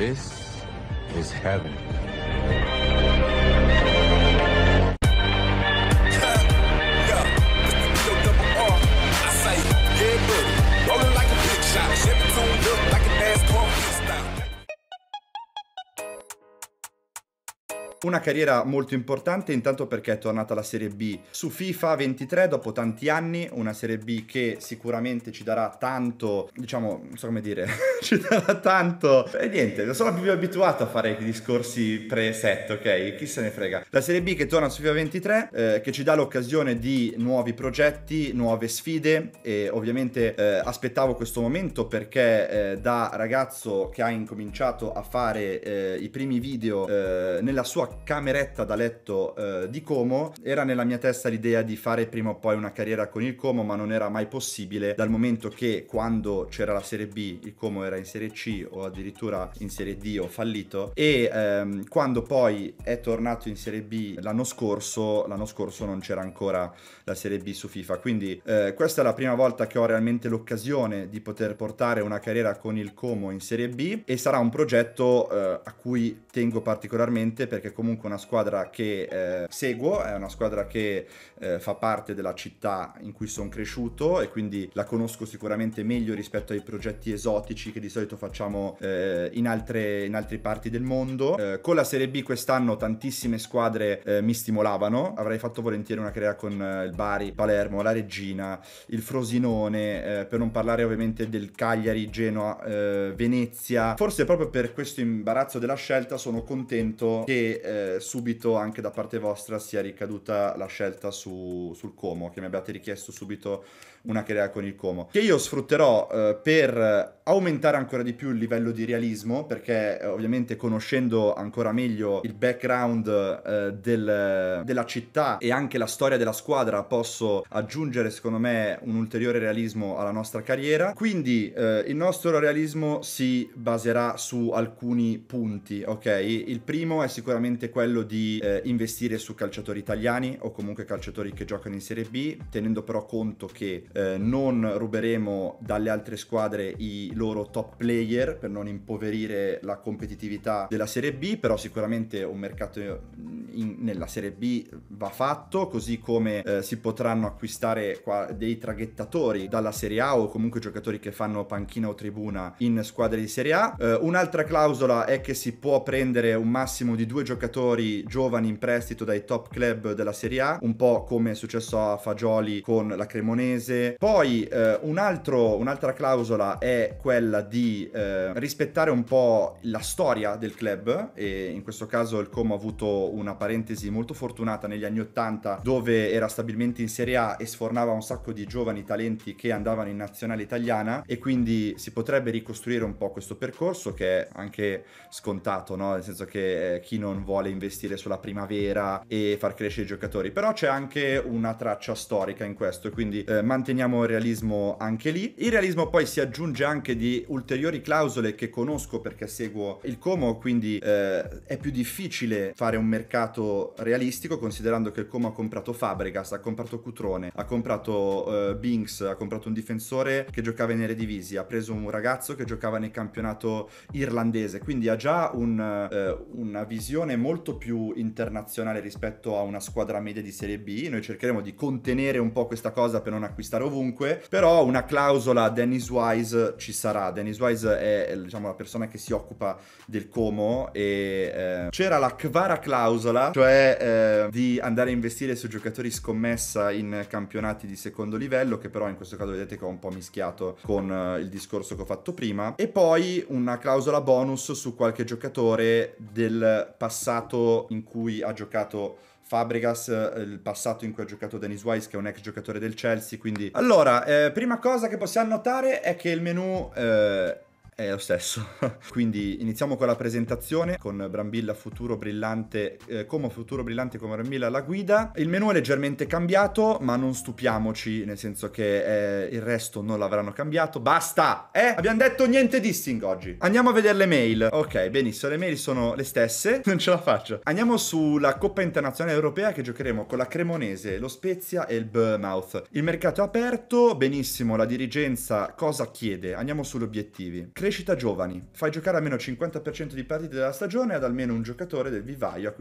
This is heaven. Una carriera molto importante intanto perché è tornata la Serie B su FIFA 23 dopo tanti anni, una Serie B che sicuramente ci darà tanto, diciamo, non so come dire, ci darà tanto. E niente, non sono più abituato a fare i discorsi preset, ok? Chi se ne frega. La Serie B che torna su FIFA 23, eh, che ci dà l'occasione di nuovi progetti, nuove sfide e ovviamente eh, aspettavo questo momento perché eh, da ragazzo che ha incominciato a fare eh, i primi video eh, nella sua cameretta da letto eh, di Como, era nella mia testa l'idea di fare prima o poi una carriera con il Como, ma non era mai possibile dal momento che quando c'era la Serie B il Como era in Serie C o addirittura in Serie D o fallito e ehm, quando poi è tornato in Serie B l'anno scorso, l'anno scorso non c'era ancora la Serie B su FIFA, quindi eh, questa è la prima volta che ho realmente l'occasione di poter portare una carriera con il Como in Serie B e sarà un progetto eh, a cui tengo particolarmente perché comunque una squadra che eh, seguo, è una squadra che eh, fa parte della città in cui sono cresciuto e quindi la conosco sicuramente meglio rispetto ai progetti esotici che di solito facciamo eh, in, altre, in, altre, parti del mondo. Eh, con la Serie B quest'anno tantissime squadre eh, mi stimolavano, avrei fatto volentieri una crea con eh, il Bari, Palermo, la Regina, il Frosinone, per non parlare ovviamente del Cagliari, Genoa, Venezia. Forse proprio per questo imbarazzo della scelta sono contento che eh, subito anche da parte vostra sia ricaduta la scelta su, sul Como, che mi abbiate richiesto subito una crea con il Como, che io sfrutterò eh, per aumentare ancora di più il livello di realismo, perché eh, ovviamente conoscendo ancora meglio il background eh, del, della città e anche la storia della squadra posso aggiungere secondo me un ulteriore realismo alla nostra carriera. Quindi eh, il nostro realismo si baserà su alcuni punti, ok? Il primo è sicuramente quello di eh, investire su calciatori italiani o comunque calciatori che giocano in Serie B, tenendo però conto che eh, non ruberemo dalle altre squadre i loro top player per non impoverire la competitività della Serie B, però sicuramente un mercato in, nella Serie B va fatto, così come eh, si potranno acquistare qua dei traghettatori dalla Serie A o comunque giocatori che fanno panchina o tribuna in squadre di Serie A. Eh, un'altra clausola è che si può prendere un massimo di due giocatori giovani in prestito dai top club della Serie A, un po' come è successo a Fagioli con la Cremonese, poi eh, un altro, un'altra clausola è quella di eh, rispettare un po' la storia del club e in questo caso il Como ha avuto una parentesi molto fortunata negli anni 80 dove era stabilmente in Serie A e sfornava un sacco di giovani talenti che andavano in nazionale italiana e quindi si potrebbe ricostruire un po' questo percorso che è anche scontato, no? nel senso che eh, chi non vuole investire sulla primavera e far crescere i giocatori, però c'è anche una traccia storica in questo, e quindi eh, mantenere manteniamo il realismo anche lì. Il realismo poi si aggiunge anche di ulteriori clausole che conosco perché seguo il Como, quindi eh, è più difficile fare un mercato realistico considerando che il Como ha comprato Fabregas, ha comprato Cutrone, ha comprato eh, Binks, ha comprato un difensore che giocava in Eredivisie, ha preso un ragazzo che giocava nel campionato irlandese, quindi ha già un, eh, una visione molto più internazionale rispetto a una squadra media di Serie B. Noi cercheremo di contenere un po' questa cosa per non acquistare andare ovunque, però una clausola Dennis Wise ci sarà. Dennis Wise è diciamo, la persona che si occupa del Como e eh, c'era la Kvara clausola, cioè eh, di andare a investire su giocatori scommessa in campionati di secondo livello, che però in questo caso vedete che ho un po' mischiato con eh, il discorso che ho fatto prima, e poi una clausola bonus su qualche giocatore del passato in cui ha giocato Fabregas, eh, il passato in cui ha giocato Dennis Wise, che è un ex giocatore del Chelsea. Quindi, allora, eh, prima cosa che possiamo notare è che il menu. Eh, è lo stesso. Quindi iniziamo con la presentazione con Brambilla Futuro Brillante, eh, come Futuro Brillante come Brambilla alla guida. Il menu è leggermente cambiato, ma non stupiamoci, nel senso che eh, il resto non l'avranno cambiato. Basta! Eh? Abbiamo detto niente di dissing oggi. Andiamo a vedere le mail. Ok, benissimo, le mail sono le stesse, non ce la faccio. Andiamo sulla Coppa Internazionale Europea che giocheremo con la Cremonese, lo Spezia e il Bournemouth. Il mercato è aperto, benissimo, la dirigenza cosa chiede? Andiamo sugli obiettivi. Cre- Crescita giovani. Fai giocare almeno il 50% di partite della stagione ad almeno un giocatore del vivaio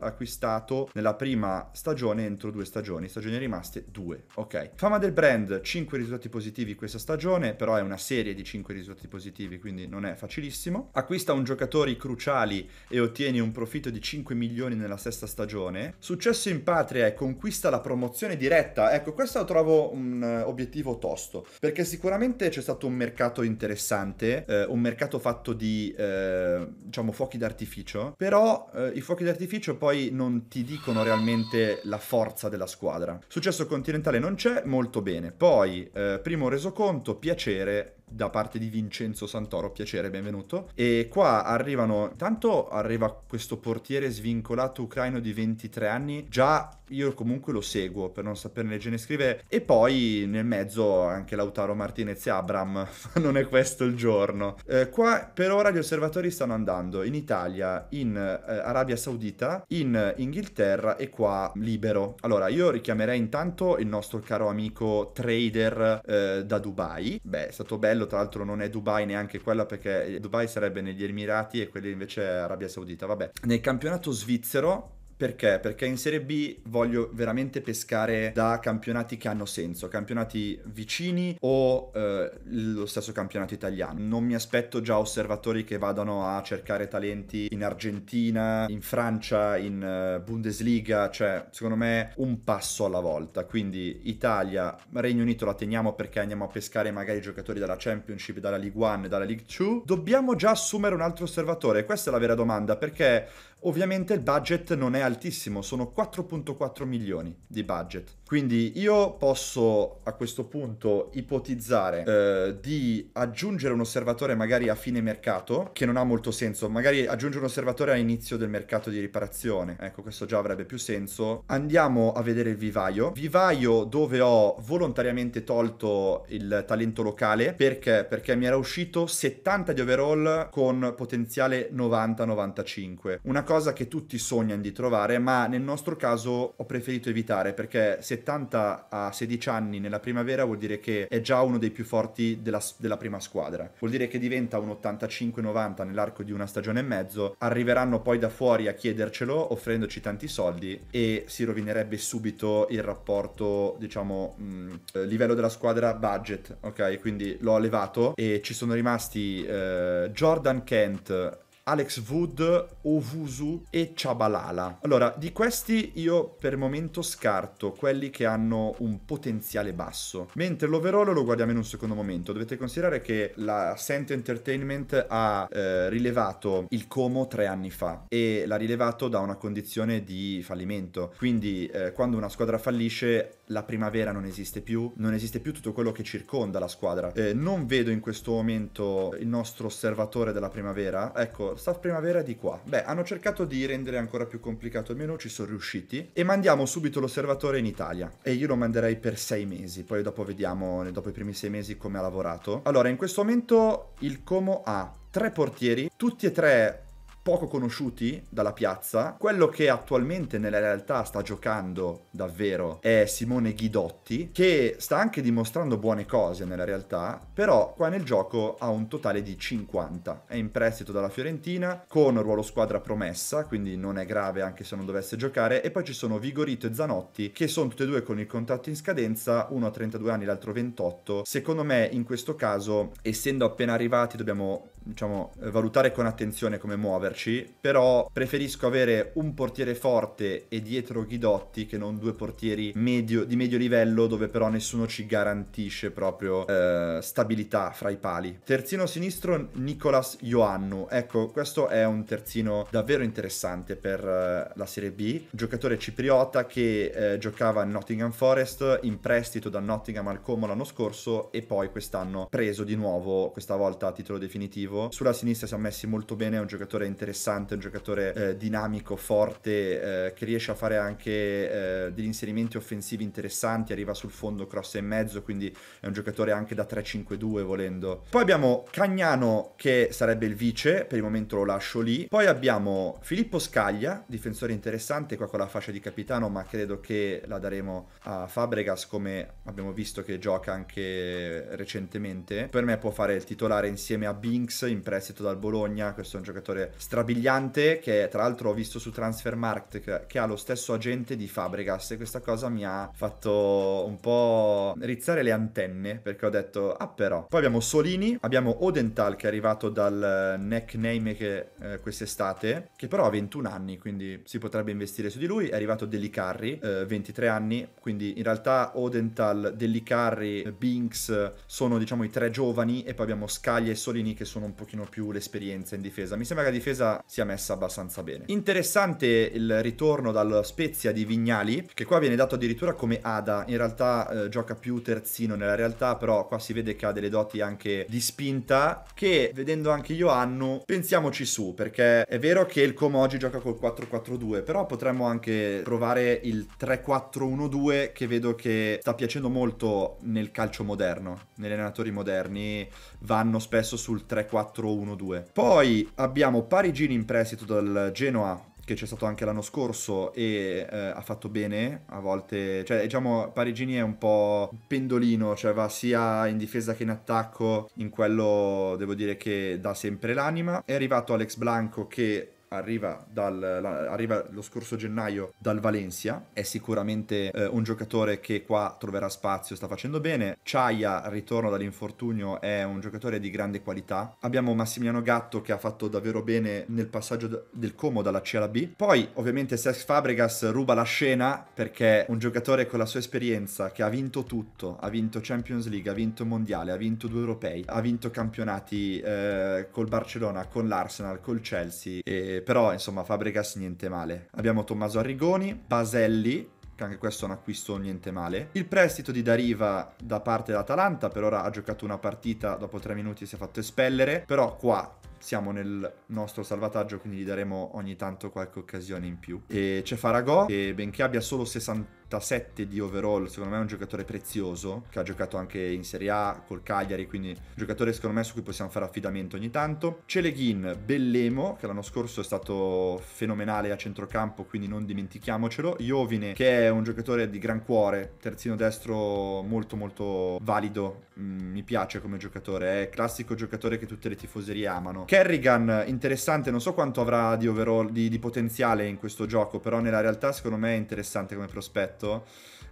acquistato nella prima stagione entro due stagioni. Stagioni rimaste due. Ok. Fama del brand, 5 risultati positivi questa stagione, però è una serie di 5 risultati positivi, quindi non è facilissimo. Acquista un giocatore cruciali e ottieni un profitto di 5 milioni nella sesta stagione. Successo in patria e conquista la promozione diretta. Ecco, questo lo trovo un eh, obiettivo tosto, perché sicuramente c'è stato un mercato interessante eh, un mercato fatto di eh, diciamo fuochi d'artificio, però eh, i fuochi d'artificio poi non ti dicono realmente la forza della squadra. Successo continentale non c'è, molto bene. Poi eh, primo resoconto, piacere, da parte di Vincenzo Santoro, piacere, benvenuto. E qua arrivano, intanto arriva questo portiere svincolato ucraino di 23 anni, già io comunque lo seguo per non saperne leggere né scrivere, e poi nel mezzo anche Lautaro Martinez e Abram, non è questo il giorno. Eh, qua per ora gli osservatori stanno andando in Italia, in eh, Arabia Saudita, in Inghilterra e qua libero. Allora io richiamerei intanto il nostro caro amico trader eh, da Dubai, beh è stato bello modello, tra l'altro non è Dubai neanche quella perché Dubai sarebbe negli Emirati e quelli invece Arabia Saudita, vabbè. Nel campionato svizzero perché? Perché in Serie B voglio veramente pescare da campionati che hanno senso, campionati vicini o eh, lo stesso campionato italiano. Non mi aspetto già osservatori che vadano a cercare talenti in Argentina, in Francia, in uh, Bundesliga, cioè secondo me un passo alla volta. Quindi Italia, Regno Unito la teniamo perché andiamo a pescare magari giocatori dalla Championship, dalla League One, dalla League Two. Dobbiamo già assumere un altro osservatore? Questa è la vera domanda perché Ovviamente il budget non è altissimo, sono 4.4 milioni di budget. Quindi io posso a questo punto ipotizzare eh, di aggiungere un osservatore magari a fine mercato, che non ha molto senso, magari aggiungere un osservatore all'inizio del mercato di riparazione, ecco questo già avrebbe più senso. Andiamo a vedere il vivaio, vivaio dove ho volontariamente tolto il talento locale, perché? Perché mi era uscito 70 di overall con potenziale 90-95, una cosa che tutti sognano di trovare, ma nel nostro caso ho preferito evitare perché 70 70 a 16 anni nella primavera vuol dire che è già uno dei più forti della, della prima squadra. Vuol dire che diventa un 85-90 nell'arco di una stagione e mezzo. Arriveranno poi da fuori a chiedercelo offrendoci tanti soldi e si rovinerebbe subito il rapporto, diciamo, mh, livello della squadra budget, ok? Quindi l'ho levato e ci sono rimasti eh, Jordan Kent Alex Wood, Ovusu e Chabalala. Allora, di questi io per il momento scarto quelli che hanno un potenziale basso, mentre l'overall lo guardiamo in un secondo momento. Dovete considerare che la Sent Entertainment ha eh, rilevato il Como tre anni fa e l'ha rilevato da una condizione di fallimento. Quindi eh, quando una squadra fallisce la primavera non esiste più, non esiste più tutto quello che circonda la squadra. Eh, non vedo in questo momento il nostro osservatore della primavera. Ecco, staff primavera di qua. Beh, hanno cercato di rendere ancora più complicato il menu, ci sono riusciti, e mandiamo subito l'osservatore in Italia. E io lo manderei per sei mesi, poi dopo vediamo, dopo i primi sei mesi, come ha lavorato. Allora, in questo momento il Como ha tre portieri, tutti e tre poco conosciuti dalla piazza. Quello che attualmente nella realtà sta giocando davvero è Simone Ghidotti, che sta anche dimostrando buone cose nella realtà, però qua nel gioco ha un totale di 50. È in prestito dalla Fiorentina con ruolo squadra promessa, quindi non è grave anche se non dovesse giocare. E poi ci sono Vigorito e Zanotti, che sono tutti e due con il contratto in scadenza, uno a 32 anni, l'altro 28. Secondo me in questo caso, essendo appena arrivati, dobbiamo diciamo, valutare con attenzione come muoverci, però preferisco avere un portiere forte e dietro Ghidotti che non due portieri medio, di medio livello dove però nessuno ci garantisce proprio eh, stabilità fra i pali. Terzino sinistro Nicolas Ioannu, ecco questo è un terzino davvero interessante per eh, la Serie B, giocatore cipriota che eh, giocava a Nottingham Forest in prestito da Nottingham al Como l'anno scorso e poi quest'anno preso di nuovo, questa volta a titolo definitivo offensivo. Sulla sinistra siamo messi molto bene, è un giocatore interessante, un giocatore eh, dinamico, forte, eh, che riesce a fare anche eh, degli inserimenti offensivi interessanti, arriva sul fondo, cross e mezzo, quindi è un giocatore anche da 3-5-2 volendo. Poi abbiamo Cagnano che sarebbe il vice, per il momento lo lascio lì. Poi abbiamo Filippo Scaglia, difensore interessante, qua con la fascia di capitano, ma credo che la daremo a Fabregas come abbiamo visto che gioca anche recentemente. Per me può fare il titolare insieme a Binks in prestito dal Bologna, questo è un giocatore strabiliante che tra l'altro ho visto su Transfermarkt che, che ha lo stesso agente di Fabregas e questa cosa mi ha fatto un po' rizzare le antenne perché ho detto ah però. Poi abbiamo Solini, abbiamo Odental che è arrivato dal eh, nickname che, eh, quest'estate che però ha 21 anni quindi si potrebbe investire su di lui, è arrivato Delicarri, eh, 23 anni, quindi in realtà Odental, Delicarri, Binks sono diciamo i tre giovani e poi abbiamo Scaglia e Solini che sono un pochino più l'esperienza in difesa. Mi sembra che la difesa sia messa abbastanza bene. Interessante il ritorno dal Spezia di Vignali, che qua viene dato addirittura come Ada. In realtà eh, gioca più terzino nella realtà, però qua si vede che ha delle doti anche di spinta, che vedendo anche Ioannu, pensiamoci su, perché è vero che il Como oggi gioca col 4-4-2, però potremmo anche provare il 3-4-1-2 che vedo che sta piacendo molto nel calcio moderno, negli allenatori moderni vanno spesso sul 3-4 4-1-2. Poi abbiamo Parigini in prestito dal Genoa che c'è stato anche l'anno scorso e eh, ha fatto bene a volte, cioè diciamo Parigini è un po' pendolino, cioè va sia in difesa che in attacco, in quello devo dire che dà sempre l'anima. È arrivato Alex Blanco che arriva, dal, la, arriva, lo scorso gennaio dal Valencia, è sicuramente eh, un giocatore che qua troverà spazio, sta facendo bene. Ciaia, ritorno dall'infortunio, è un giocatore di grande qualità. Abbiamo Massimiliano Gatto che ha fatto davvero bene nel passaggio d- del Como dalla C alla B. Poi ovviamente Sex Fabregas ruba la scena perché un giocatore con la sua esperienza che ha vinto tutto, ha vinto Champions League, ha vinto Mondiale, ha vinto due europei, ha vinto campionati eh, col Barcellona, con l'Arsenal, col Chelsea e però insomma Fabregas niente male. Abbiamo Tommaso Arrigoni, Baselli, che anche questo è un acquisto niente male. Il prestito di Dariva da parte dell'Atalanta, per ora ha giocato una partita, dopo tre minuti si è fatto espellere, però qua siamo nel nostro salvataggio, quindi gli daremo ogni tanto qualche occasione in più. E c'è Faragò, che benché abbia solo 60 37 di overall, secondo me è un giocatore prezioso, che ha giocato anche in Serie A col Cagliari, quindi un giocatore secondo me su cui possiamo fare affidamento ogni tanto. Celeghin, Bellemo, che l'anno scorso è stato fenomenale a centrocampo, quindi non dimentichiamocelo. Iovine, che è un giocatore di gran cuore, terzino destro molto molto valido, mm, mi piace come giocatore, è classico giocatore che tutte le tifoserie amano. Kerrigan, interessante, non so quanto avrà di overall, di, di potenziale in questo gioco, però nella realtà secondo me è interessante come prospetto progetto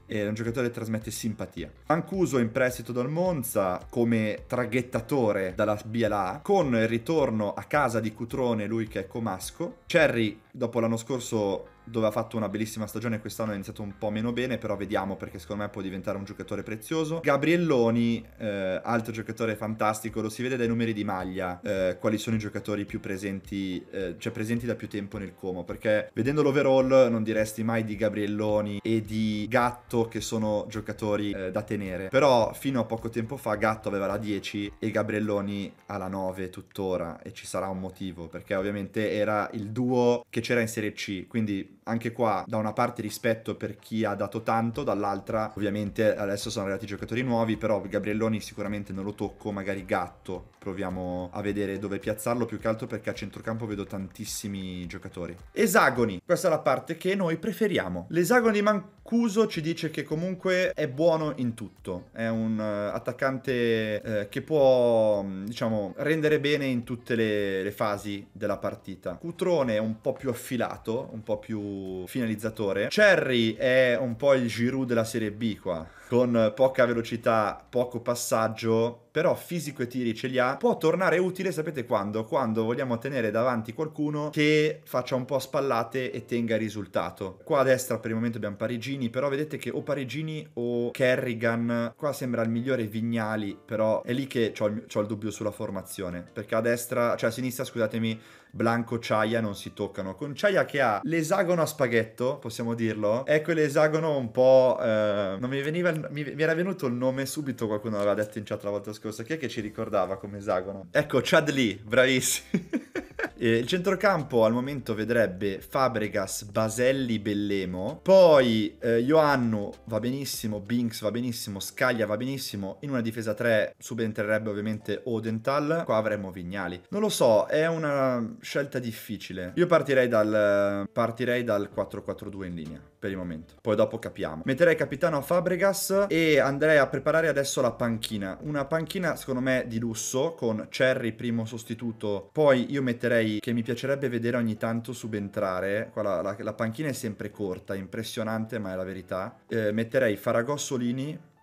è eh, un giocatore che trasmette simpatia. Mancuso in prestito dal Monza come traghettatore dalla B alla A, con il ritorno a casa di Cutrone, lui che è comasco. Cerri, dopo l'anno scorso dove ha fatto una bellissima stagione, quest'anno è iniziato un po' meno bene, però vediamo perché secondo me può diventare un giocatore prezioso. Gabrielloni, eh, altro giocatore fantastico, lo si vede dai numeri di maglia, eh, quali sono i giocatori più presenti, eh, cioè presenti da più tempo nel Como, perché vedendo l'overall non diresti mai di Gabrielloni e di Gatto che sono giocatori eh, da tenere, però fino a poco tempo fa Gatto aveva la 10 e Gabrielloni ha la 9 tuttora e ci sarà un motivo, perché ovviamente era il duo che c'era in Serie C, quindi anche qua da una parte rispetto per chi ha dato tanto, dall'altra ovviamente adesso sono arrivati giocatori nuovi, però Gabrielloni sicuramente non lo tocco, magari Gatto, proviamo a vedere dove piazzarlo più che altro perché a centrocampo vedo tantissimi giocatori. Esagoni, questa è la parte che noi preferiamo. L'esagono di Mancuso ci dice che comunque è buono in tutto, è un eh, attaccante eh, che può mm, diciamo rendere bene in tutte le, le fasi della partita. Cutrone è un po' più affilato, un po' più finalizzatore. Cherry è un po' il Giroud della Serie B qua, con poca velocità, poco passaggio, però fisico e tiri ce li ha, può tornare utile, sapete quando? Quando vogliamo tenere davanti qualcuno che faccia un po' spallate e tenga il risultato. Qua a destra per il momento abbiamo Parigini, però vedete che o Parigini o Kerrigan, qua sembra il migliore Vignali, però è lì che ho il, ho il dubbio sulla formazione, perché a destra, cioè a sinistra, scusatemi, Blanco Ciaia non si toccano. Con Ciaia che ha l'esagono a spaghetto, possiamo dirlo, Ecco l'esagono un po'... Eh, non mi veniva... Mi, mi, era venuto il nome subito, qualcuno l'aveva detto in chat la volta scorsa. Chi è che ci ricordava come esagono? Ecco, Chad Lee, bravissimo. Eh, il centrocampo al momento vedrebbe Fabregas, Baselli, Bellemo, poi eh, Ioannu va benissimo, Binks va benissimo, Scaglia va benissimo, in una difesa 3 subentrerebbe ovviamente Odental, qua avremmo Vignali. Non lo so, è una scelta difficile. Io partirei dal, eh, partirei dal 4-4-2 in linea per il momento. Poi dopo capiamo. Metterei capitano a Fabregas e andrei a preparare adesso la panchina. Una panchina secondo me di lusso con Cherry primo sostituto. Poi io metterei che mi piacerebbe vedere ogni tanto subentrare. Qua la, la, la panchina è sempre corta, impressionante ma è la verità. Eh, metterei Faragosso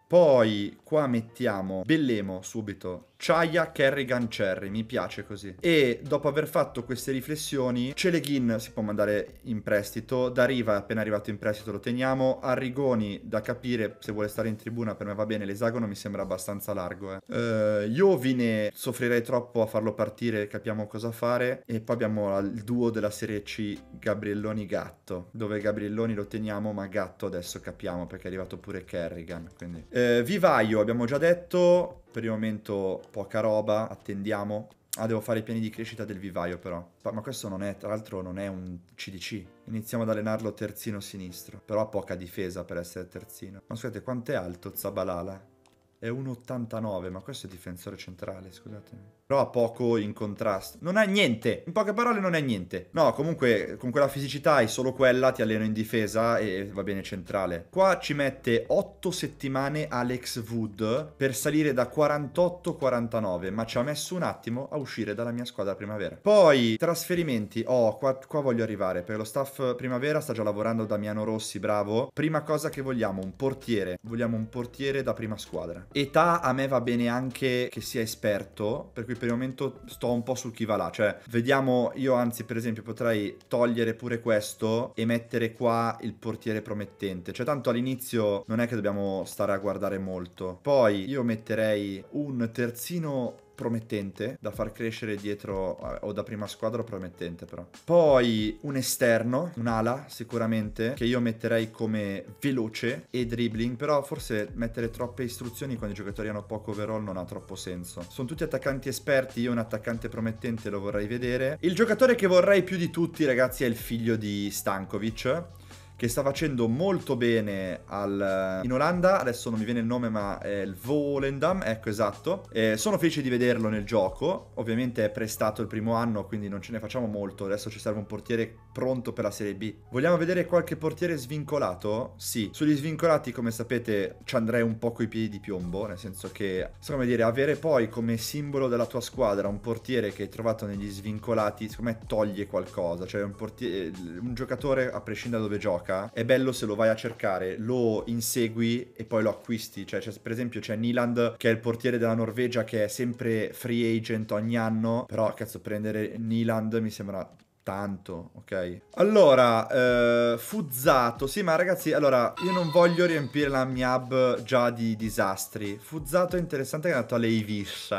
poi qua mettiamo Bellemo subito. Chaya Kerrigan Cherry, mi piace così. E dopo aver fatto queste riflessioni, Celeghin si può mandare in prestito, Dariva è appena arrivato in prestito lo teniamo, Arrigoni da capire se vuole stare in tribuna per me va bene, l'esagono mi sembra abbastanza largo. Eh. Uh, soffrirei troppo a farlo partire, capiamo cosa fare. E poi abbiamo il duo della Serie C Gabrielloni-Gatto, dove Gabrielloni lo teniamo ma Gatto adesso capiamo perché è arrivato pure Kerrigan. Quindi... Uh, eh, vivaio, abbiamo già detto, per il momento poca roba, attendiamo. Ah, devo fare i piani di crescita del vivaio però. Ma questo non è, tra l'altro, non è un CDC. Iniziamo ad allenarlo terzino sinistro. Però ha poca difesa per essere terzino. Ma scusate, quanto è alto Zabalala? È 1,89, ma questo è difensore centrale, scusatemi. Però ha poco in contrasto. Non ha niente. In poche parole non è niente. No, comunque con quella fisicità hai solo quella, ti alleno in difesa e va bene centrale. Qua ci mette 8 settimane Alex Wood per salire da 48-49, ma ci ha messo un attimo a uscire dalla mia squadra primavera. Poi trasferimenti. Oh, qua, qua voglio arrivare, Per lo staff primavera sta già lavorando Damiano Rossi, bravo. Prima cosa che vogliamo, un portiere. Vogliamo un portiere da prima squadra. Età a me va bene anche che sia esperto, per cui cui per il momento sto un po' sul chi va là, cioè vediamo, io anzi per esempio potrei togliere pure questo e mettere qua il portiere promettente, cioè tanto all'inizio non è che dobbiamo stare a guardare molto, poi io metterei un terzino promettente da far crescere dietro eh, o da prima squadra promettente però. Poi un esterno, un'ala sicuramente che io metterei come veloce e dribbling, però forse mettere troppe istruzioni quando i giocatori hanno poco overall non ha troppo senso. Sono tutti attaccanti esperti, io un attaccante promettente lo vorrei vedere. Il giocatore che vorrei più di tutti ragazzi è il figlio di Stankovic che sta facendo molto bene al... Eh, in Olanda, adesso non mi viene il nome ma è il Volendam, ecco esatto. Eh, sono felice di vederlo nel gioco, ovviamente è prestato il primo anno quindi non ce ne facciamo molto, adesso ci serve un portiere pronto per la Serie B. Vogliamo vedere qualche portiere svincolato? Sì, sugli svincolati come sapete ci andrei un po' coi piedi di piombo, nel senso che, secondo me dire, avere poi come simbolo della tua squadra un portiere che hai trovato negli svincolati, secondo me toglie qualcosa, cioè un, portiere, un giocatore a prescindere da dove gioca ricerca, è bello se lo vai a cercare, lo insegui e poi lo acquisti. Cioè, per esempio, c'è Niland che è il portiere della Norvegia che è sempre free agent ogni anno. Però, cazzo, prendere Niland mi sembra tanto, ok? Allora, eh, Fuzzato, sì ma ragazzi, allora, io non voglio riempire la mia hub già di disastri. Fuzzato è interessante che è andato all'Eivis.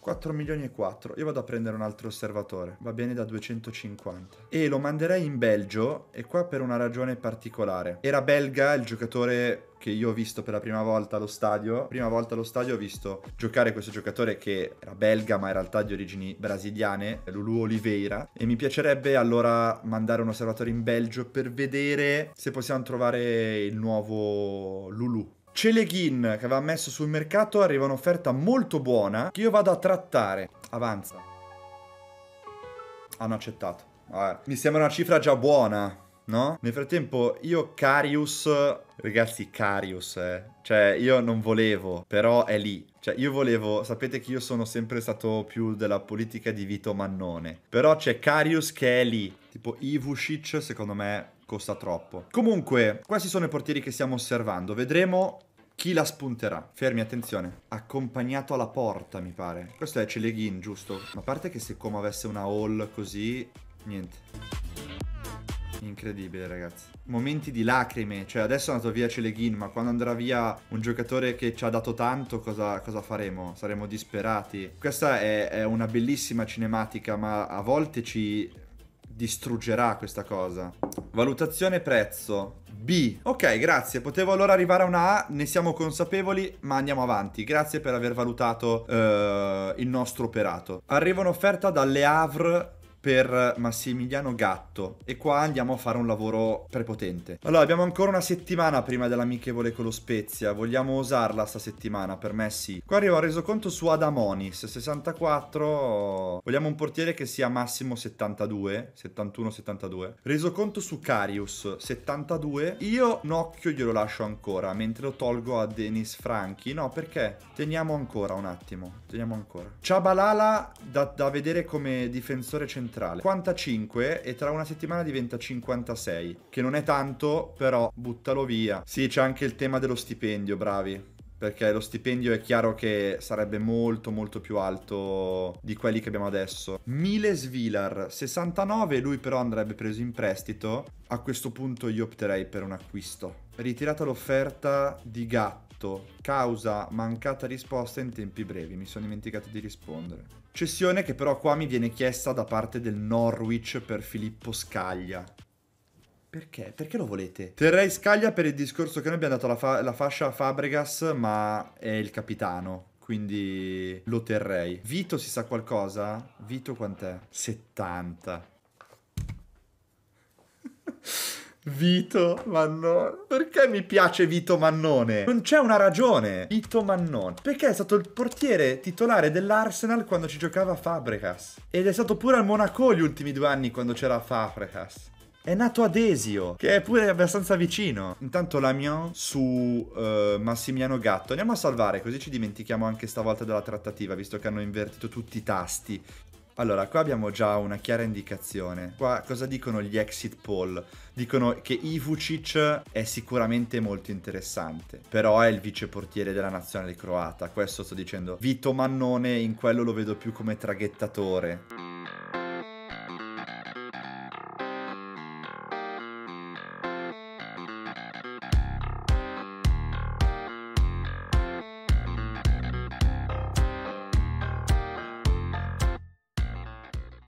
4 milioni e 4. Io vado a prendere un altro osservatore, va bene da 250. E lo manderei in Belgio, e qua per una ragione particolare. Era belga il giocatore che io ho visto per la prima volta allo stadio. Prima volta allo stadio ho visto giocare questo giocatore che era belga ma in realtà di origini brasiliane, Lulu Oliveira. E mi piacerebbe allora mandare un osservatore in Belgio per vedere se possiamo trovare il nuovo Lulu. Celeghin che aveva messo sul mercato arriva un'offerta molto buona che io vado a trattare. Avanza. Hanno accettato. Vabbè. Mi sembra una cifra già buona, no? Nel frattempo io Carius... Ragazzi, Carius, eh. Cioè, io non volevo, però è lì. Cioè, io volevo... Sapete che io sono sempre stato più della politica di Vito Mannone. Però c'è Carius che è lì. Tipo Ivusic, secondo me, costa troppo. Comunque, questi sono i portieri che stiamo osservando. Vedremo chi la spunterà? Fermi, attenzione. Accompagnato alla porta, mi pare. Questo è Celeghin, giusto? Ma a parte che se Como avesse una haul così... Niente. Incredibile, ragazzi. Momenti di lacrime. Cioè, adesso è andato via Celeghin, ma quando andrà via un giocatore che ci ha dato tanto, cosa, cosa faremo? Saremo disperati. Questa è, è una bellissima cinematica, ma a volte ci distruggerà questa cosa. Valutazione prezzo. B. Ok, grazie. Potevo allora arrivare a una A, ne siamo consapevoli, ma andiamo avanti. Grazie per aver valutato eh, il nostro operato. Arriva un'offerta dalle Havre per Massimiliano Gatto e qua andiamo a fare un lavoro prepotente. Allora abbiamo ancora una settimana prima dell'amichevole con lo Spezia, vogliamo usarla sta settimana, per me sì. Qua arriva un resoconto su Adamonis, 64, vogliamo un portiere che sia massimo 72, 71-72. Resoconto su Carius, 72, io un occhio glielo lascio ancora, mentre lo tolgo a Denis Franchi, no perché teniamo ancora un attimo, teniamo ancora. Ciabalala da, da vedere come difensore centrale centrale. 55 e tra una settimana diventa 56, che non è tanto, però buttalo via. Sì, c'è anche il tema dello stipendio, bravi perché lo stipendio è chiaro che sarebbe molto molto più alto di quelli che abbiamo adesso. Miles Vilar 69, lui però andrebbe preso in prestito. A questo punto io opterei per un acquisto. Ritirata l'offerta di Gatto fatto causa mancata risposta in tempi brevi, mi sono dimenticato di rispondere. Cessione che però qua mi viene chiesta da parte del Norwich per Filippo Scaglia. Perché? Perché lo volete? Terrei Scaglia per il discorso che noi abbiamo dato la, fa- la fascia a Fabregas, ma è il capitano quindi lo terrei. Vito si sa qualcosa? Vito quant'è? 70. Vito Mannone. Perché mi piace Vito Mannone? Non c'è una ragione. Vito Mannone. Perché è stato il portiere titolare dell'Arsenal quando ci giocava Fabregas. Ed è stato pure al Monaco gli ultimi due anni quando c'era Fabregas. È nato ad Esio, che è pure abbastanza vicino. Intanto Lamian su uh, eh, Massimiano Gatto. Andiamo a salvare, così ci dimentichiamo anche stavolta della trattativa, visto che hanno invertito tutti i tasti. Allora, qua abbiamo già una chiara indicazione. Qua cosa dicono gli exit poll? Dicono che Ivucic è sicuramente molto interessante, però è il viceportiere della nazionale croata. Questo sto dicendo. Vito Mannone in quello lo vedo più come traghettatore.